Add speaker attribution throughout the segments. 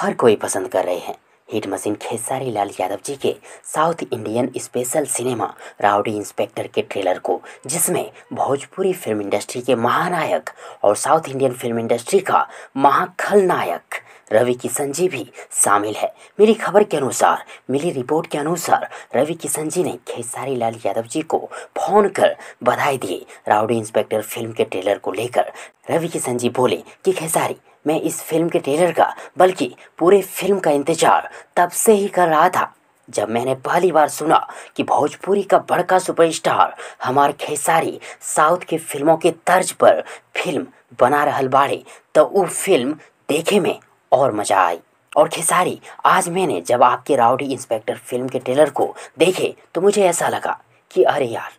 Speaker 1: हर कोई पसंद कर रहे हैं हिट मशीन खेसारी लाल यादव जी के south Indian special cinema rowdy inspector के ट्रेलर को जिसमें भोजपुरी फिल्म इंडस्ट्री के महानायक और साउथ इंडियन फिल्म इंडस्ट्री का महाखलनायक रवि किशन जी भी शामिल है मेरी खबर के अनुसार मिली रिपोर्ट के अनुसार रवि किशन जी ने खेसारी लाल यादव जी को फोन कर बधाई दी राउडी इंस्पेक्टर फिल्म के ट्रेलर को लेकर रवि किशन जी बोले कि खेसारी मैं इस फिल्म के ट्रेलर का बल्कि पूरे फिल्म का इंतजार तब से ही कर रहा था जब मैंने पहली बार सुना कि भोजपुरी का बड़का सुपरस्टार हमार खेसारी साउथ के फिल्मों के तर्ज पर फिल्म बना रहा बाड़े तो वो फिल्म देखे में और मज़ा आई और खेसारी आज मैंने जब आपके राउडी इंस्पेक्टर फिल्म के ट्रेलर को देखे तो मुझे ऐसा लगा कि अरे यार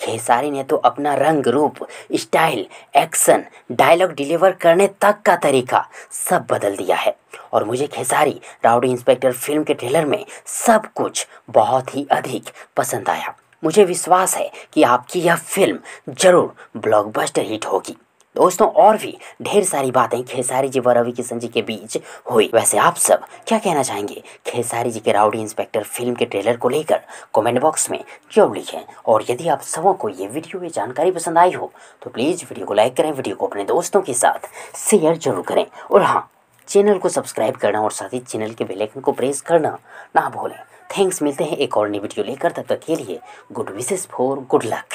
Speaker 1: खेसारी ने तो अपना रंग रूप स्टाइल एक्शन डायलॉग डिलीवर करने तक का तरीका सब बदल दिया है और मुझे खेसारी राउडी इंस्पेक्टर फिल्म के ट्रेलर में सब कुछ बहुत ही अधिक पसंद आया मुझे विश्वास है कि आपकी यह फिल्म जरूर ब्लॉकबस्टर हिट होगी दोस्तों और भी ढेर सारी बातें खेसारी जी व रवि किशन जी के बीच हुई वैसे आप सब क्या कहना चाहेंगे खेसारी जी के राउडी इंस्पेक्टर फिल्म के ट्रेलर को लेकर कमेंट बॉक्स में जरूर लिखें और यदि आप सबों को ये वीडियो ये जानकारी पसंद आई हो तो प्लीज़ वीडियो को लाइक करें वीडियो को अपने दोस्तों के साथ शेयर जरूर करें और हाँ चैनल को सब्सक्राइब करना और साथ ही चैनल के बेल को प्रेस करना ना भूलें थैंक्स मिलते हैं एक और नई वीडियो लेकर तब तक के लिए good wishes for good luck